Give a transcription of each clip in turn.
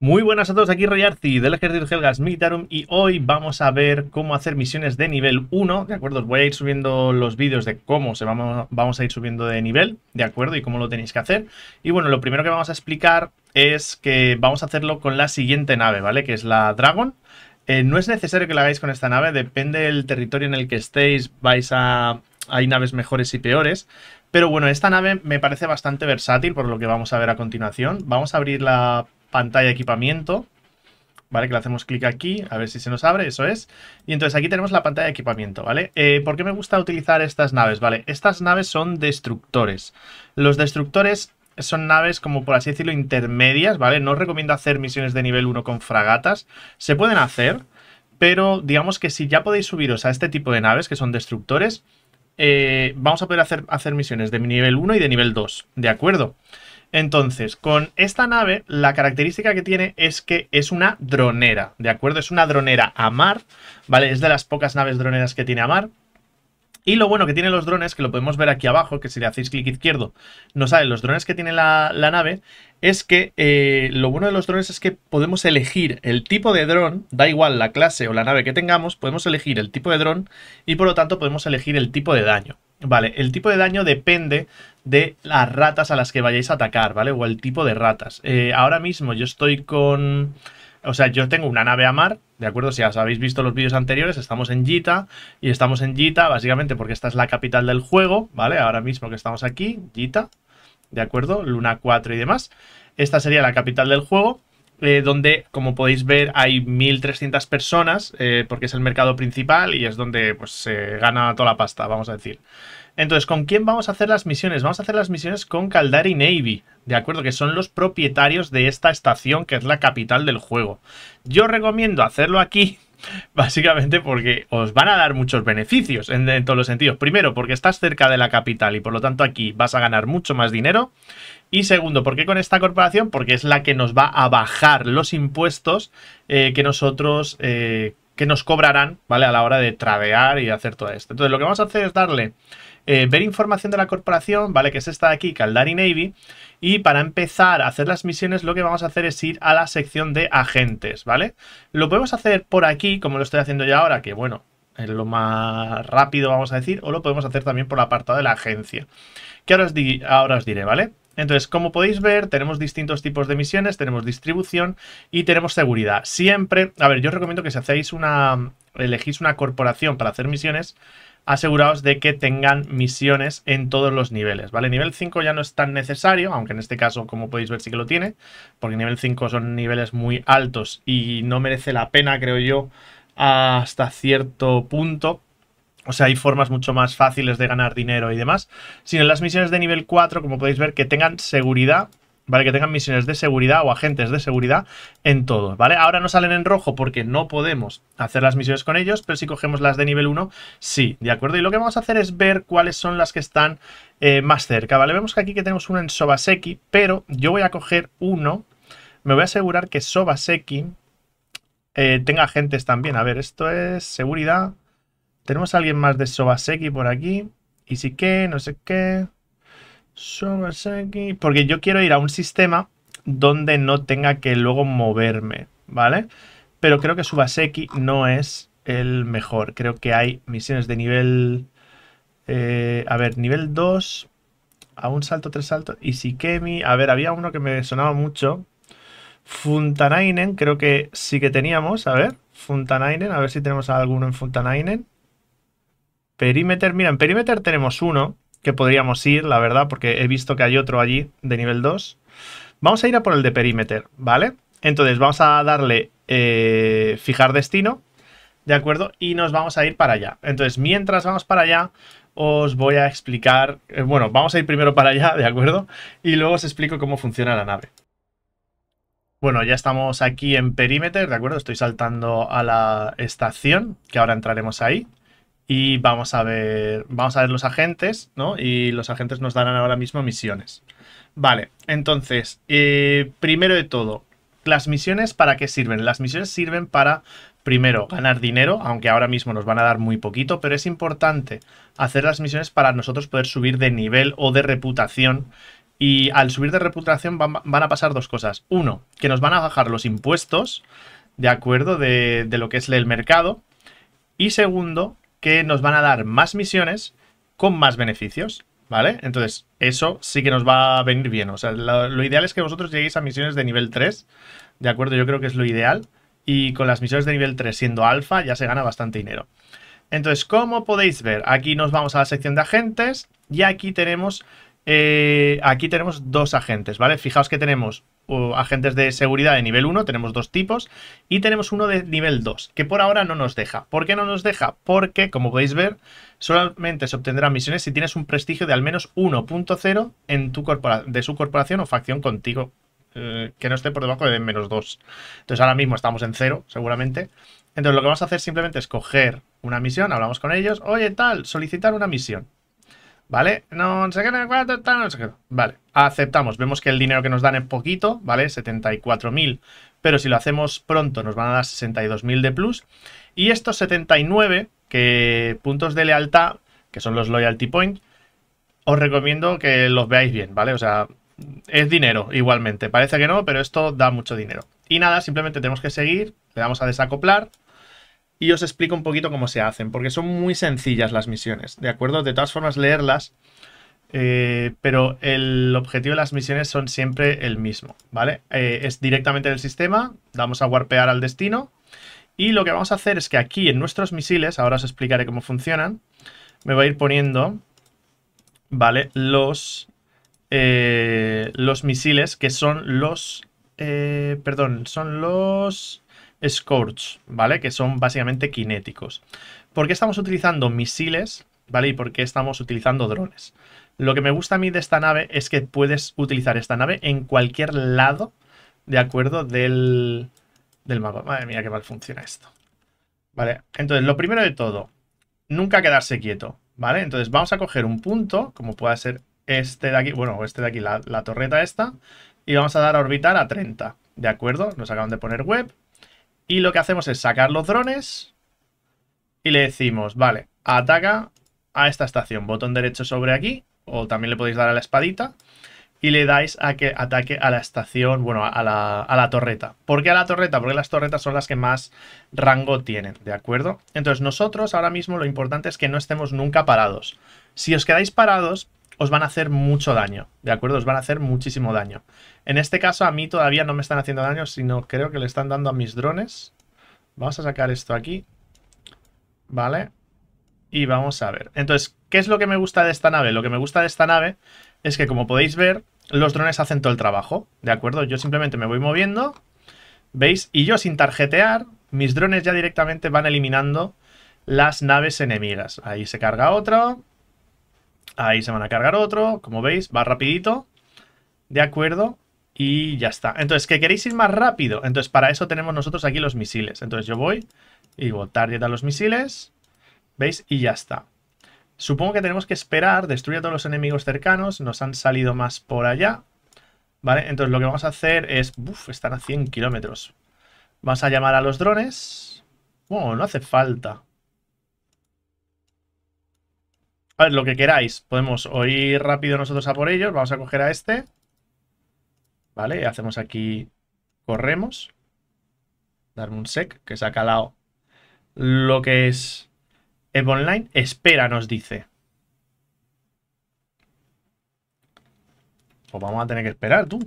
Muy buenas a todos, aquí Roy del Ejército Helgas Militarum y hoy vamos a ver cómo hacer misiones de nivel 1, ¿de acuerdo? Os voy a ir subiendo los vídeos de cómo se vamos, a ir subiendo de nivel, ¿de acuerdo? Y cómo lo tenéis que hacer. Y bueno, lo primero que vamos a explicar es que vamos a hacerlo con la siguiente nave, ¿vale? Que es la Dragon. Eh, no es necesario que la hagáis con esta nave, depende del territorio en el que estéis, vais a... hay naves mejores y peores. Pero bueno, esta nave me parece bastante versátil por lo que vamos a ver a continuación. Vamos a abrir la pantalla equipamiento, ¿vale? Que le hacemos clic aquí, a ver si se nos abre, eso es. Y entonces aquí tenemos la pantalla de equipamiento, ¿vale? Eh, ¿Por qué me gusta utilizar estas naves? Vale, estas naves son destructores. Los destructores son naves como por así decirlo intermedias, ¿vale? No os recomiendo hacer misiones de nivel 1 con fragatas. Se pueden hacer, pero digamos que si ya podéis subiros a este tipo de naves que son destructores, eh, vamos a poder hacer, hacer misiones de nivel 1 y de nivel 2, ¿de acuerdo? Entonces, con esta nave, la característica que tiene es que es una dronera, ¿de acuerdo? Es una dronera a mar, ¿vale? Es de las pocas naves droneras que tiene a mar. Y lo bueno que tienen los drones, que lo podemos ver aquí abajo, que si le hacéis clic izquierdo, nos salen los drones que tiene la, nave, es que eh, lo bueno de los drones es que podemos elegir el tipo de dron, da igual la clase o la nave que tengamos, podemos elegir el tipo de dron y por lo tanto podemos elegir el tipo de daño. Vale, el tipo de daño depende de las ratas a las que vayáis a atacar, ¿vale? O el tipo de ratas. Eh, ahora mismo yo estoy con... O sea, yo tengo una nave a mar, ¿de acuerdo? Si os habéis visto los vídeos anteriores, estamos en Gita. Y estamos en Gita básicamente porque esta es la capital del juego, ¿vale? Ahora mismo que estamos aquí, Yita, ¿de acuerdo? Luna 4 y demás. Esta sería la capital del juego. Eh, donde, como podéis ver, hay 1.300 personas, eh, porque es el mercado principal y es donde pues, se gana toda la pasta, vamos a decir. Entonces, ¿con quién vamos a hacer las misiones? Vamos a hacer las misiones con Caldari Navy, ¿de acuerdo? Que son los propietarios de esta estación, que es la capital del juego. Yo recomiendo hacerlo aquí, Básicamente porque os van a dar muchos beneficios en, todos los sentidos. Primero, porque estás cerca de la capital y por lo tanto aquí vas a ganar mucho más dinero. Y segundo, ¿por qué con esta corporación? Porque es la que nos va a bajar los impuestos eh, que nosotros... Eh, que nos cobrarán, ¿vale? A la hora de tradear y hacer todo esto. Entonces, lo que vamos a hacer es darle eh, ver información de la corporación, ¿vale? Que es esta de aquí, Caldari Navy. Y para empezar a hacer las misiones, lo que vamos a hacer es ir a la sección de agentes, ¿vale? Lo podemos hacer por aquí, como lo estoy haciendo yo ahora, que bueno, es lo más rápido, vamos a decir, o lo podemos hacer también por el apartado de la agencia, que ahora os, ahora os diré, ¿vale? Entonces, como podéis ver, tenemos distintos tipos de misiones, tenemos distribución y tenemos seguridad. Siempre, a ver, yo os recomiendo que si hacéis una, elegís una corporación para hacer misiones, aseguraos de que tengan misiones en todos los niveles, ¿vale? Nivel 5 ya no es tan necesario, aunque en este caso, como podéis ver, sí que lo tiene, porque nivel 5 son niveles muy altos y no merece la pena, creo yo, hasta cierto punto. O sea, hay formas mucho más fáciles de ganar dinero y demás. Sino en las misiones de nivel 4, como podéis ver, que tengan seguridad ¿vale? Que tengan misiones de seguridad o agentes de seguridad en todo ¿vale? Ahora no salen en rojo porque no podemos hacer las misiones con ellos, pero si cogemos las de nivel 1, sí, ¿de acuerdo? Y lo que vamos a hacer es ver cuáles son las que están eh, más cerca, ¿vale? Vemos que aquí que tenemos uno en Sobaseki, pero yo voy a coger uno, me voy a asegurar que Sobaseki eh, tenga agentes también. A ver, esto es seguridad. Tenemos a alguien más de Sobaseki por aquí. Y si que, no sé qué... Porque yo quiero ir a un sistema donde no tenga que luego moverme, ¿vale? Pero creo que Subaseki no es el mejor. Creo que hay misiones de nivel... Eh, a ver, nivel 2... A un salto, tres saltos. Kemi, A ver, había uno que me sonaba mucho. Funtanainen, creo que sí que teníamos. A ver, Funtanainen. A ver si tenemos alguno en Funtanainen. Perímetro, Mira, en perímetro tenemos uno que podríamos ir, la verdad, porque he visto que hay otro allí de nivel 2. Vamos a ir a por el de perímetro, ¿vale? Entonces vamos a darle eh, fijar destino, ¿de acuerdo? Y nos vamos a ir para allá. Entonces, mientras vamos para allá, os voy a explicar, eh, bueno, vamos a ir primero para allá, ¿de acuerdo? Y luego os explico cómo funciona la nave. Bueno, ya estamos aquí en perímetro, ¿de acuerdo? Estoy saltando a la estación, que ahora entraremos ahí y vamos a ver, vamos a ver los agentes, ¿no? Y los agentes nos darán ahora mismo misiones. Vale, entonces, eh, primero de todo, las misiones para qué sirven? Las misiones sirven para primero ganar dinero, aunque ahora mismo nos van a dar muy poquito, pero es importante hacer las misiones para nosotros poder subir de nivel o de reputación. Y al subir de reputación van, a pasar dos cosas. Uno, que nos van a bajar los impuestos, de acuerdo, de lo que es el mercado. Y segundo, que nos van a dar más misiones con más beneficios, ¿vale? Entonces, eso sí que nos va a venir bien. O sea, lo, ideal es que vosotros lleguéis a misiones de nivel 3, ¿de acuerdo? Yo creo que es lo ideal. Y con las misiones de nivel 3 siendo alfa ya se gana bastante dinero. Entonces, como podéis ver, aquí nos vamos a la sección de agentes y aquí tenemos eh, aquí tenemos dos agentes, ¿vale? Fijaos que tenemos uh, agentes de seguridad de nivel 1, tenemos dos tipos, y tenemos uno de nivel 2, que por ahora no nos deja. ¿Por qué no nos deja? Porque, como podéis ver, solamente se obtendrán misiones si tienes un prestigio de al menos 1.0 en tu de su corporación o facción contigo eh, que no esté por debajo de menos 2. Entonces ahora mismo estamos en 0, seguramente. Entonces lo que vamos a hacer simplemente es coger una misión, hablamos con ellos, oye tal, solicitar una misión. ¿Vale? No sé qué, no sé qué. Vale, aceptamos. Vemos que el dinero que nos dan es poquito, ¿vale? 74.000. Pero si lo hacemos pronto nos van a dar 62.000 de plus. Y estos 79 que, puntos de lealtad, que son los loyalty points, os recomiendo que los veáis bien, ¿vale? O sea, es dinero igualmente. Parece que no, pero esto da mucho dinero. Y nada, simplemente tenemos que seguir. Le damos a desacoplar y os explico un poquito cómo se hacen, porque son muy sencillas las misiones, ¿de acuerdo? De todas formas, leerlas, eh, pero el objetivo de las misiones son siempre el mismo, ¿vale? Eh, es directamente del sistema, vamos a warpear al destino, y lo que vamos a hacer es que aquí en nuestros misiles, ahora os explicaré cómo funcionan, me va a ir poniendo, ¿vale? Los, eh, los misiles que son los... perdón, son los Scorch, ¿vale? Que son básicamente kinéticos. ¿Por qué estamos utilizando misiles, ¿vale? Y por qué estamos utilizando drones. Lo que me gusta a mí de esta nave es que puedes utilizar esta nave en cualquier lado, ¿de acuerdo? Del, mapa. Madre mía, qué mal funciona esto. Vale, entonces, lo primero de todo, nunca quedarse quieto, ¿vale? Entonces vamos a coger un punto, como pueda ser este de aquí, bueno, este de aquí, la, la torreta esta, y vamos a dar a orbitar a 30, ¿de acuerdo? Nos acaban de poner web, y lo que hacemos es sacar los drones y le decimos, vale, ataca a esta estación. Botón derecho sobre aquí, o también le podéis dar a la espadita. Y le dais a que ataque a la estación, bueno, a la, torreta. ¿Por qué a la torreta? Porque las torretas son las que más rango tienen, ¿de acuerdo? Entonces nosotros ahora mismo lo importante es que no estemos nunca parados. Si os quedáis parados, os van a hacer mucho daño, ¿de acuerdo? Os van a hacer muchísimo daño. En este caso a mí todavía no me están haciendo daño, sino creo que le están dando a mis drones. Vamos a sacar esto aquí, ¿vale? Y vamos a ver. Entonces, ¿qué es lo que me gusta de esta nave? Lo que me gusta de esta nave es que, como podéis ver, los drones hacen todo el trabajo, ¿de acuerdo? Yo simplemente me voy moviendo, ¿veis? Y yo sin tarjetear, mis drones ya directamente van eliminando las naves enemigas. Ahí se carga otro, Ahí se van a cargar otro, como veis, va rapidito. De acuerdo. Y ya está. Entonces, que queréis ir más rápido. Entonces, para eso tenemos nosotros aquí los misiles. Entonces, yo voy y digo target a los misiles. ¿Veis? Y ya está. Supongo que tenemos que esperar. destruir a todos los enemigos cercanos. Nos han salido más por allá. ¿Vale? Entonces, lo que vamos a hacer es... Uf, están a 100 kilómetros. Vamos a llamar a los drones. ¡Oh! no hace falta. A ver, lo que queráis. Podemos oír rápido nosotros a por ellos. Vamos a coger a este. Vale, hacemos aquí... Corremos. Darme un sec, que se ha calado lo que es Evo Online. Espera, nos dice. Pues vamos a tener que esperar, tú.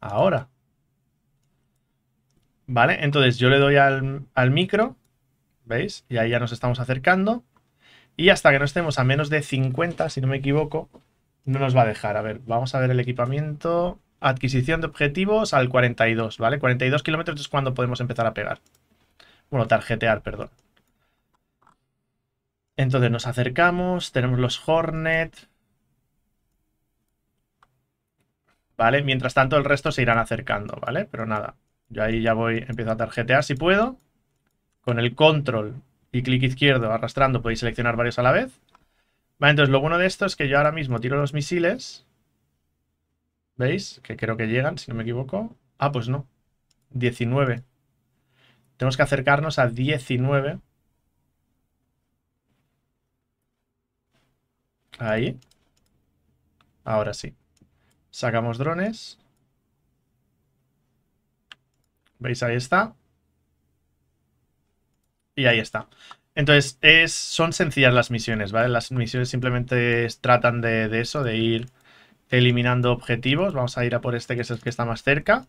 Ahora. Vale, entonces yo le doy al, al micro. ¿Veis? Y ahí ya nos estamos acercando. Y hasta que no estemos a menos de 50, si no me equivoco, no nos va a dejar. A ver, vamos a ver el equipamiento. Adquisición de objetivos al 42, ¿vale? 42 kilómetros es cuando podemos empezar a pegar. Bueno, tarjetear, perdón. Entonces nos acercamos, tenemos los Hornet. ¿Vale? Mientras tanto el resto se irán acercando, ¿vale? Pero nada, yo ahí ya voy, empiezo a tarjetear si puedo. Con el control y clic izquierdo arrastrando podéis seleccionar varios a la vez. Vale, entonces lo bueno de esto es que yo ahora mismo tiro los misiles. ¿Veis? Que creo que llegan, si no me equivoco. Ah, pues no. 19. Tenemos que acercarnos a 19. Ahí. Ahora sí. Sacamos drones. ¿Veis? Ahí está. Y ahí está. Entonces, es, son sencillas las misiones, ¿vale? Las misiones simplemente tratan de, eso, de ir eliminando objetivos. Vamos a ir a por este que es el que está más cerca.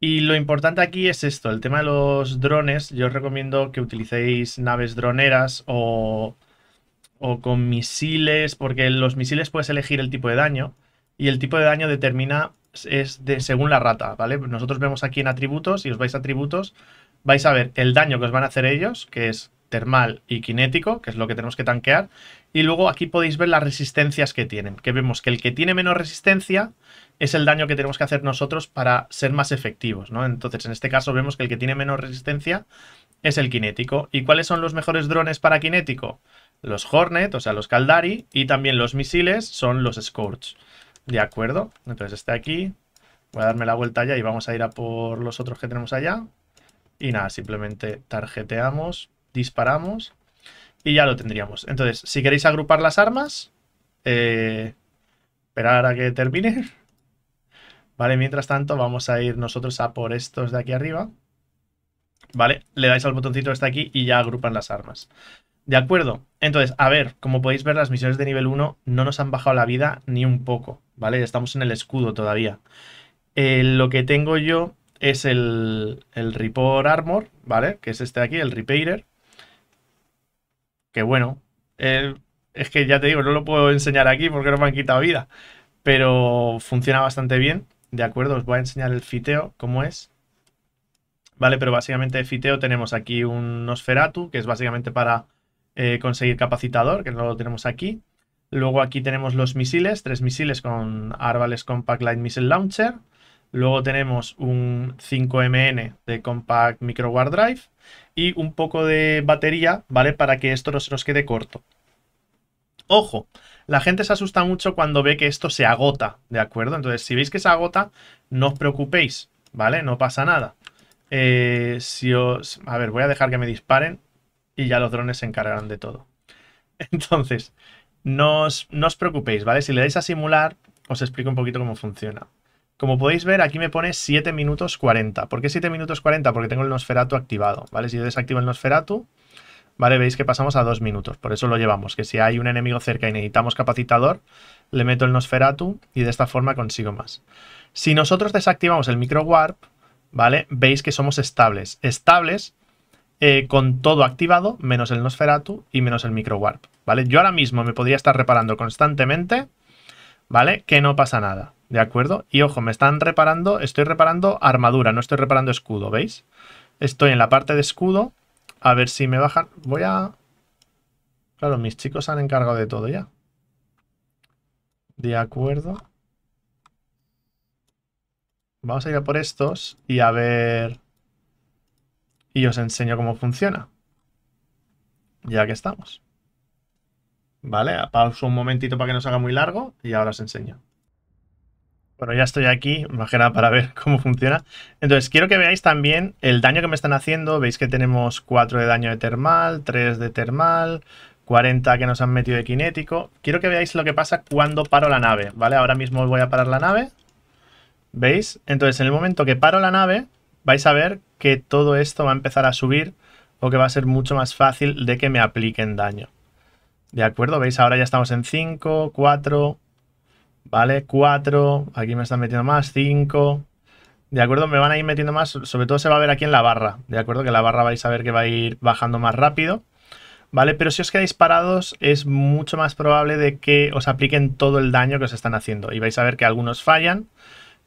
Y lo importante aquí es esto, el tema de los drones. Yo os recomiendo que utilicéis naves droneras o, con misiles, porque los misiles puedes elegir el tipo de daño y el tipo de daño determina es de, según la rata, ¿vale? Nosotros vemos aquí en atributos y os vais a atributos vais a ver el daño que os van a hacer ellos, que es termal y kinético, que es lo que tenemos que tanquear. Y luego aquí podéis ver las resistencias que tienen, que vemos que el que tiene menos resistencia es el daño que tenemos que hacer nosotros para ser más efectivos, ¿no? Entonces, en este caso vemos que el que tiene menos resistencia es el kinético. ¿Y cuáles son los mejores drones para kinético? Los Hornet, o sea, los Caldari, y también los misiles son los Scorch. ¿De acuerdo? Entonces, este aquí, voy a darme la vuelta ya y vamos a ir a por los otros que tenemos allá. Y nada, simplemente tarjeteamos, disparamos y ya lo tendríamos. Entonces, si queréis agrupar las armas, eh, esperar a que termine. Vale, mientras tanto vamos a ir nosotros a por estos de aquí arriba. Vale, le dais al botoncito que está aquí y ya agrupan las armas. De acuerdo, entonces, a ver, como podéis ver, las misiones de nivel 1 no nos han bajado la vida ni un poco, ¿vale? Estamos en el escudo todavía. Eh, lo que tengo yo es el, el Report Armor, ¿vale? Que es este de aquí, el Repairer. Que bueno, eh, es que ya te digo, no lo puedo enseñar aquí porque no me han quitado vida. Pero funciona bastante bien, ¿de acuerdo? Os voy a enseñar el fiteo, cómo es. ¿Vale? Pero básicamente de fiteo tenemos aquí un Nosferatu, que es básicamente para eh, conseguir capacitador, que no lo tenemos aquí. Luego aquí tenemos los misiles, tres misiles con Arbales Compact Light Missile Launcher. Luego tenemos un 5MN de Compact Micro War Drive y un poco de batería, ¿vale? Para que esto no se nos quede corto. Ojo, la gente se asusta mucho cuando ve que esto se agota, ¿de acuerdo? Entonces, si veis que se agota, no os preocupéis, ¿vale? No pasa nada. Eh, si os... A ver, voy a dejar que me disparen y ya los drones se encargarán de todo. Entonces, no os, no os preocupéis, ¿vale? Si le dais a simular, os explico un poquito cómo funciona. Como podéis ver, aquí me pone 7 minutos 40. ¿Por qué 7 minutos 40? Porque tengo el Nosferatu activado, ¿vale? Si yo desactivo el Nosferatu, ¿vale? Veis que pasamos a 2 minutos, por eso lo llevamos, que si hay un enemigo cerca y necesitamos capacitador, le meto el Nosferatu y de esta forma consigo más. Si nosotros desactivamos el micro warp, ¿vale? Veis que somos estables. Estables eh, con todo activado, menos el Nosferatu y menos el micro warp, ¿vale? Yo ahora mismo me podría estar reparando constantemente ¿vale? Que no pasa nada, ¿de acuerdo? Y ojo, me están reparando, estoy reparando armadura, no estoy reparando escudo, ¿veis? Estoy en la parte de escudo, a ver si me bajan, voy a... Claro, mis chicos han encargado de todo ya. De acuerdo. Vamos a ir a por estos y a ver... Y os enseño cómo funciona. Ya que estamos. Vale, pauso un momentito para que no se haga muy largo y ahora os enseño. Bueno, ya estoy aquí, más para ver cómo funciona. Entonces, quiero que veáis también el daño que me están haciendo. Veis que tenemos 4 de daño de termal, 3 de termal, 40 que nos han metido de kinético. Quiero que veáis lo que pasa cuando paro la nave, ¿vale? Ahora mismo voy a parar la nave. ¿Veis? Entonces, en el momento que paro la nave, vais a ver que todo esto va a empezar a subir o que va a ser mucho más fácil de que me apliquen daño. ¿De acuerdo? ¿Veis? Ahora ya estamos en 5, 4, ¿vale? 4, aquí me están metiendo más, 5. ¿De acuerdo? Me van a ir metiendo más, sobre todo se va a ver aquí en la barra, ¿de acuerdo? Que la barra vais a ver que va a ir bajando más rápido. ¿vale? Pero si os quedáis parados es mucho más probable de que os apliquen todo el daño que os están haciendo. Y vais a ver que algunos fallan,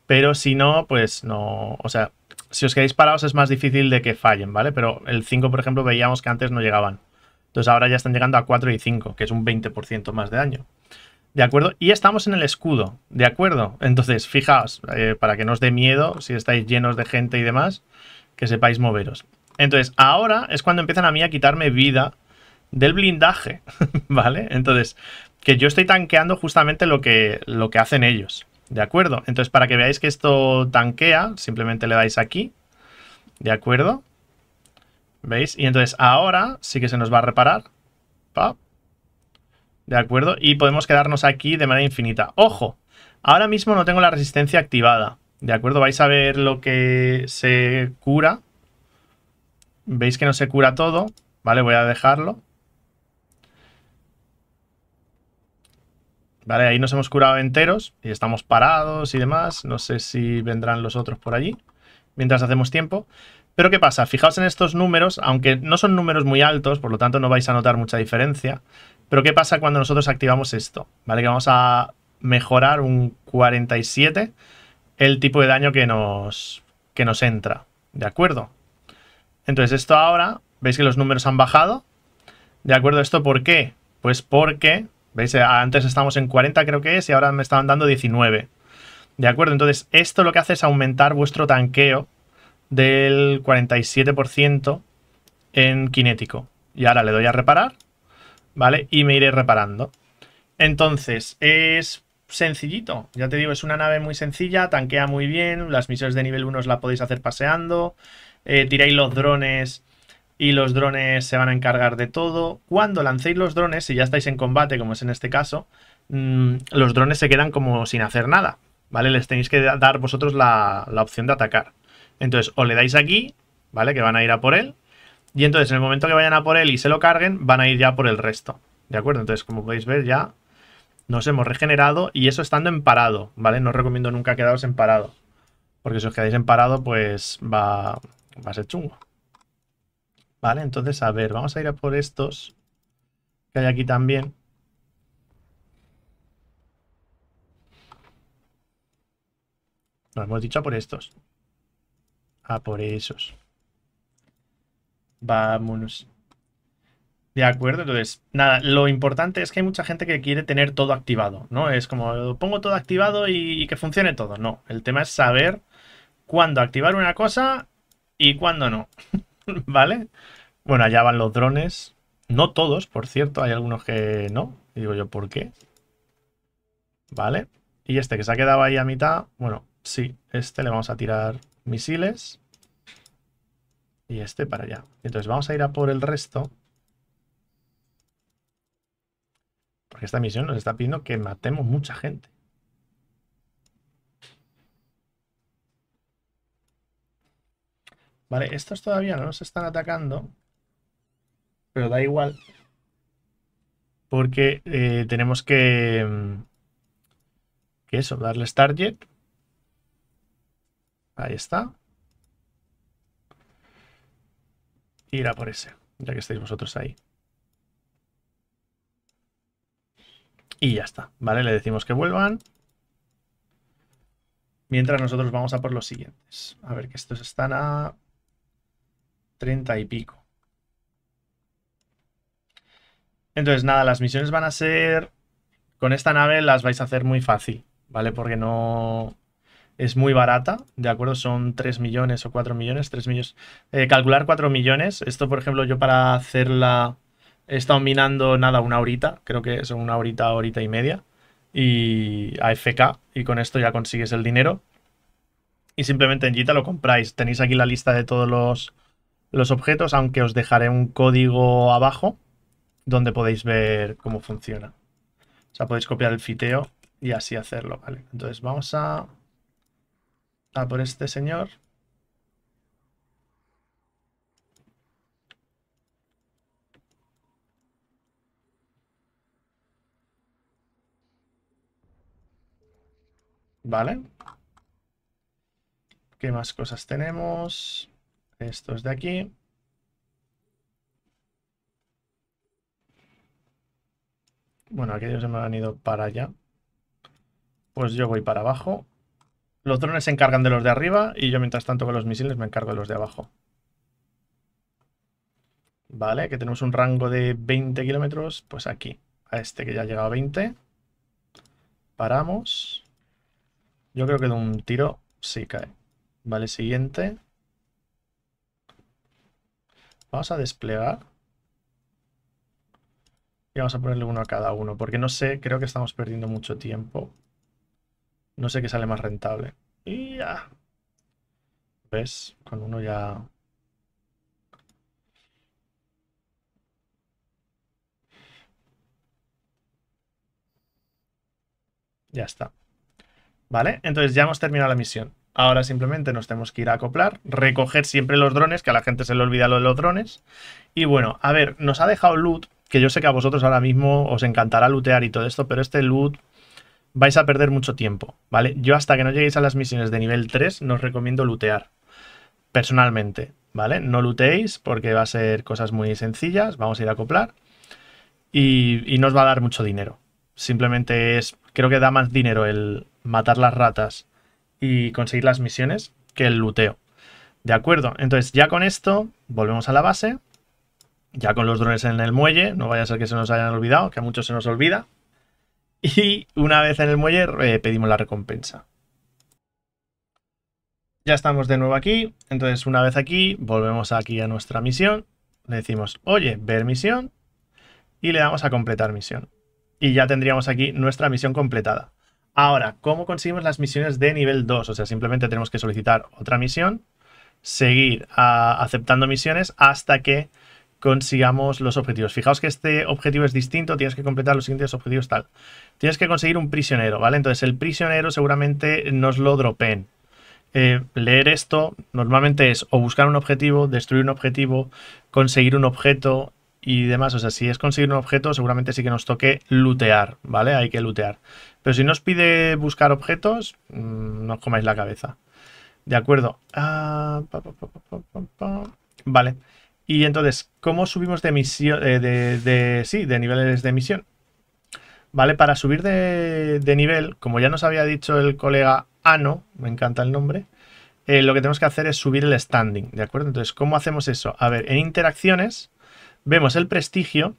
pero si no, pues no... O sea, si os quedáis parados es más difícil de que fallen, ¿vale? Pero el 5, por ejemplo, veíamos que antes no llegaban. Entonces ahora ya están llegando a 4 y 5, que es un 20% más de daño. ¿De acuerdo? Y estamos en el escudo, ¿de acuerdo? Entonces, fijaos, eh, para que no os dé miedo, si estáis llenos de gente y demás, que sepáis moveros. Entonces, ahora es cuando empiezan a mí a quitarme vida del blindaje, ¿vale? Entonces, que yo estoy tanqueando justamente lo que, lo que hacen ellos, ¿de acuerdo? Entonces, para que veáis que esto tanquea, simplemente le dais aquí, ¿de acuerdo? ¿Veis? Y entonces ahora sí que se nos va a reparar. ¿De acuerdo? Y podemos quedarnos aquí de manera infinita. ¡Ojo! Ahora mismo no tengo la resistencia activada. ¿De acuerdo? Vais a ver lo que se cura. Veis que no se cura todo. Vale, voy a dejarlo. Vale, ahí nos hemos curado enteros y estamos parados y demás. No sé si vendrán los otros por allí mientras hacemos tiempo. Pero ¿qué pasa? Fijaos en estos números, aunque no son números muy altos, por lo tanto no vais a notar mucha diferencia. Pero ¿qué pasa cuando nosotros activamos esto? ¿Vale? Que vamos a mejorar un 47 el tipo de daño que nos, que nos entra. ¿De acuerdo? Entonces esto ahora, veis que los números han bajado. ¿De acuerdo? ¿Esto por qué? Pues porque, veis, eh, antes estábamos en 40 creo que es y ahora me estaban dando 19. ¿De acuerdo? Entonces esto lo que hace es aumentar vuestro tanqueo del 47% en kinético. Y ahora le doy a reparar, ¿vale? Y me iré reparando. Entonces, es sencillito. Ya te digo, es una nave muy sencilla, tanquea muy bien, las misiones de nivel 1 la podéis hacer paseando, eh, tiráis los drones y los drones se van a encargar de todo. Cuando lancéis los drones, si ya estáis en combate, como es en este caso, mm, los drones se quedan como sin hacer nada, ¿vale? Les tenéis que dar vosotros la opción de atacar. Entonces, os le dais aquí, ¿vale? Que van a ir a por él. Y entonces, en el momento que vayan a por él y se lo carguen, van a ir ya por el resto. ¿De acuerdo? Entonces, como podéis ver, ya nos hemos regenerado y eso estando en parado, ¿vale? No os recomiendo nunca quedaros en parado. Porque si os quedáis en parado, pues va, a ser chungo. Vale, entonces, a ver, vamos a ir a por estos que hay aquí también. Nos hemos dicho por estos. Ah, por esos. Vámonos. De acuerdo, entonces, nada, lo importante es que hay mucha gente que quiere tener todo activado, ¿no? Es como, pongo todo activado y, que funcione todo. No, el tema es saber cuándo activar una cosa y cuándo no, ¿vale? Bueno, allá van los drones, no todos, por cierto, hay algunos que no, digo yo, ¿por qué? ¿Vale? Y este que se ha quedado ahí a mitad, bueno, sí, este le vamos a tirar misiles y este para allá. Entonces vamos a ir a por el resto. Porque esta misión nos está pidiendo que matemos mucha gente. Vale, estos todavía no nos están atacando. Pero da igual. Porque eh, tenemos que... Mm, que eso, darles target Ahí está. Ir por ese, ya que estáis vosotros ahí. Y ya está, ¿vale? Le decimos que vuelvan. Mientras nosotros vamos a por los siguientes. A ver, que estos están a Treinta y pico. Entonces, nada, las misiones van a ser... Con esta nave las vais a hacer muy fácil, ¿vale? Porque no es muy barata, ¿de acuerdo? Son 3 millones o 4 millones, 3 millones. Eh, calcular 4 millones, esto por ejemplo yo para hacerla he estado minando nada una horita, creo que son una horita, horita y media, y AFK, y con esto ya consigues el dinero. Y simplemente en Gita lo compráis. Tenéis aquí la lista de todos los, los objetos, aunque os dejaré un código abajo donde podéis ver cómo funciona. O sea, podéis copiar el fiteo y así hacerlo, ¿vale? Entonces vamos a a por este señor. Vale. ¿Qué más cosas tenemos? Estos de aquí. Bueno, aquellos se me han ido para allá. Pues yo voy para abajo. Los drones se encargan de los de arriba y yo mientras tanto con los misiles me encargo de los de abajo. Vale, que tenemos un rango de 20 kilómetros, pues aquí, a este que ya ha llegado a 20. Paramos. Yo creo que de un tiro sí cae. Vale, siguiente. Vamos a desplegar. Y vamos a ponerle uno a cada uno, porque no sé, creo que estamos perdiendo mucho tiempo no sé qué sale más rentable. Y ya. ¿Ves? Con uno ya... Ya está. ¿Vale? Entonces ya hemos terminado la misión. Ahora simplemente nos tenemos que ir a acoplar, recoger siempre los drones, que a la gente se le olvida lo de los drones. Y bueno, a ver, nos ha dejado loot, que yo sé que a vosotros ahora mismo os encantará lootear y todo esto, pero este loot vais a perder mucho tiempo, ¿vale? Yo hasta que no lleguéis a las misiones de nivel 3, no os recomiendo lootear, personalmente, ¿vale? No looteéis porque va a ser cosas muy sencillas, vamos a ir a acoplar y, nos va a dar mucho dinero. Simplemente es, creo que da más dinero el matar las ratas y conseguir las misiones que el luteo. De acuerdo, entonces ya con esto volvemos a la base, ya con los drones en el muelle, no vaya a ser que se nos hayan olvidado, que a muchos se nos olvida. Y una vez en el muelle eh, pedimos la recompensa. Ya estamos de nuevo aquí. Entonces una vez aquí volvemos aquí a nuestra misión. Le decimos, oye, ver misión. Y le damos a completar misión. Y ya tendríamos aquí nuestra misión completada. Ahora, ¿cómo conseguimos las misiones de nivel 2? O sea, simplemente tenemos que solicitar otra misión, seguir ah, aceptando misiones hasta que consigamos los objetivos. Fijaos que este objetivo es distinto, tienes que completar los siguientes objetivos tal. Tienes que conseguir un prisionero, ¿vale? Entonces el prisionero seguramente nos lo dropen. Eh, leer esto normalmente es o buscar un objetivo, destruir un objetivo, conseguir un objeto y demás. O sea, si es conseguir un objeto, seguramente sí que nos toque lootear, ¿vale? Hay que lootear. Pero si nos pide buscar objetos, mm, no os comáis la cabeza. De acuerdo. Ah, vale. Y entonces, ¿cómo subimos de misión eh, de, sí, de niveles de misión? ¿Vale? Para subir de, nivel, como ya nos había dicho el colega Ano, me encanta el nombre, eh, lo que tenemos que hacer es subir el standing, ¿de acuerdo? Entonces, ¿cómo hacemos eso? A ver, en interacciones vemos el prestigio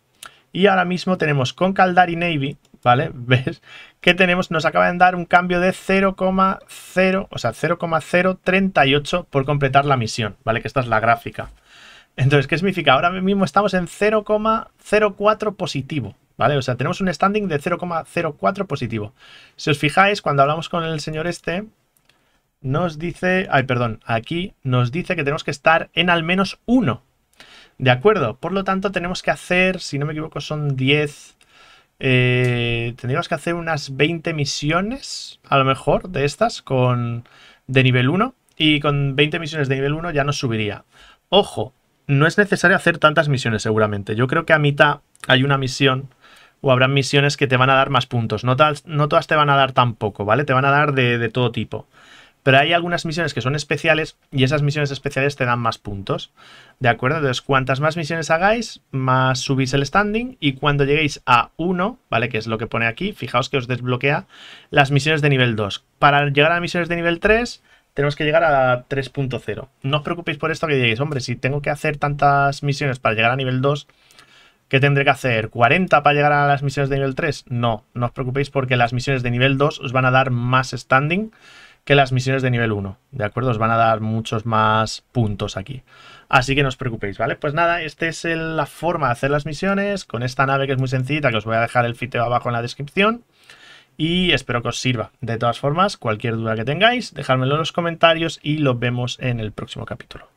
y ahora mismo tenemos con Caldari Navy, ¿vale? ¿Ves? Que tenemos, nos acaban de dar un cambio de 0,0, o sea, 0,038 por completar la misión, ¿vale? Que esta es la gráfica. Entonces, ¿qué significa? Ahora mismo estamos en 0,04 positivo, ¿vale? O sea, tenemos un standing de 0,04 positivo. Si os fijáis, cuando hablamos con el señor este, nos dice, ay, perdón, aquí nos dice que tenemos que estar en al menos 1. ¿De acuerdo? Por lo tanto, tenemos que hacer, si no me equivoco, son 10... Eh, tendríamos que hacer unas 20 misiones, a lo mejor, de estas, con de nivel 1. Y con 20 misiones de nivel 1 ya nos subiría. Ojo, no es necesario hacer tantas misiones seguramente. Yo creo que a mitad hay una misión o habrán misiones que te van a dar más puntos. No, no todas te van a dar tampoco, ¿vale? Te van a dar de, de, todo tipo. Pero hay algunas misiones que son especiales y esas misiones especiales te dan más puntos. ¿De acuerdo? Entonces, cuantas más misiones hagáis, más subís el standing y cuando lleguéis a 1, ¿vale? Que es lo que pone aquí, fijaos que os desbloquea las misiones de nivel 2. Para llegar a misiones de nivel 3, tenemos que llegar a 3.0. No os preocupéis por esto que digáis, hombre, si tengo que hacer tantas misiones para llegar a nivel 2, ¿qué tendré que hacer? ¿40 para llegar a las misiones de nivel 3? No, no os preocupéis porque las misiones de nivel 2 os van a dar más standing que las misiones de nivel 1, ¿de acuerdo? Os van a dar muchos más puntos aquí. Así que no os preocupéis, ¿vale? Pues nada, esta es la forma de hacer las misiones con esta nave que es muy sencilla. que os voy a dejar el fiteo abajo en la descripción y espero que os sirva. De todas formas, cualquier duda que tengáis, dejadmelo en los comentarios y lo vemos en el próximo capítulo.